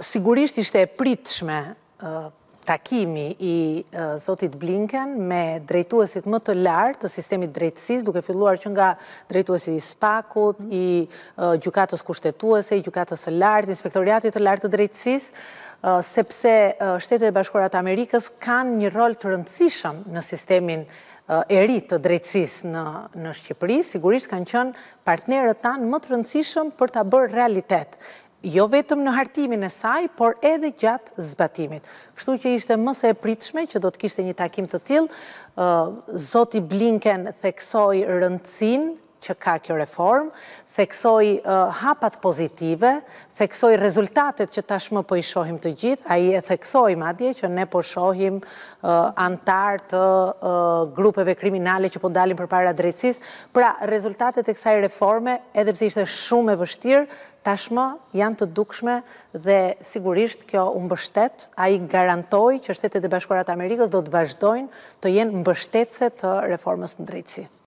Sigurisht ishte e pritëshme takimi i Zotit Blinken me drejtuesit më të lartë të sistemi drejtsis, duke filluar që nga drejtuesit i spakut, i gjukatës kushtetuese, i gjukatës të lartë, inspektoriatit të lartë të drejtsis, sepse shtetet e bashkurat Amerikës kanë një rol të rëndësishëm në sistemin e rritë të drejtsis në Shqipëri, sigurisht kanë qënë partnerët tanë më të rëndësishëm për të bërë realitet jo vetëm në hartimin e saj, por edhe gjatë zbatimit. Kështu që ishte mëse e pritëshme që do të kishte një takim të tilë, Zoti Blinken theksoj rëndësin që ka kjo reform, theksoj hapat pozitive, theksoj rezultatet që tashmë po i shohim të gjithë, a i e theksoj madje që ne po shohim antar të grupeve kriminale që po dalim për para drejtsis, pra rezultatet e kësaj reforme, edhe pse ishte shumë e vështirë, tashmë janë të dukshme dhe sigurisht kjo mbështet, a i garantoj që shtetet e bashkuarat Amerikës do të vazhdojnë të jenë mbështetse të reformës në drejtsi.